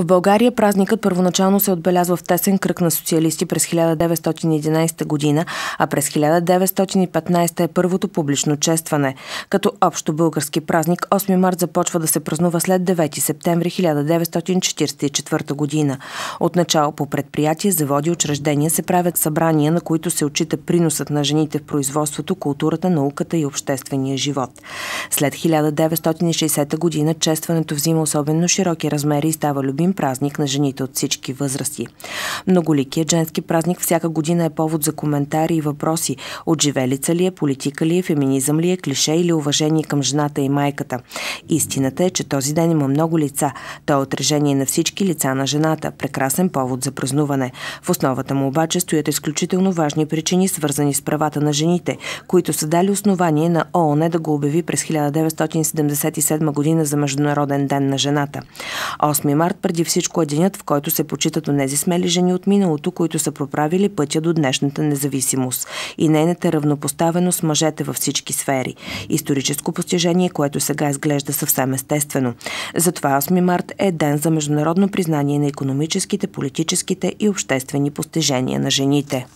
В България празникът първоначално се отбелязва в тесен кръг на социалисти през 1911 година, а през 1915 е първото публично честване. Като общо български празник 8 март започва да се празнува след 9 септември 1944 година. Отначало по предприятие, заводи учреждения се правят събрания, на които се отчита приносът на жените в производството, културата, науката и обществения живот. След 1960 година честването взима особено широки размери и става любим един празник на жените от всички възрасти. Многоликият женски празник всяка година е повод за коментари и въпроси. Отживелица ли е, политика ли е, феминизъм ли е, клише или уважение към жената и майката. Истината е, че този ден има много лица. Той е отражение на всички лица на жената. Прекрасен повод за празнуване. В основата му обаче стоят изключително важни причини, свързани с правата на жените, които са дали основание на ООН да го обяви през 1977 година за Международен ден на жената. 8 март преди преди всичко е денят, в който се почитат онези смели жени от миналото, които са проправили пътя до днешната независимост и нейната равнопоставеност мъжете във всички сфери. Историческо постижение, което сега изглежда съвсем естествено. Затова 8 март е ден за международно признание на економическите, политическите и обществени постижения на жените.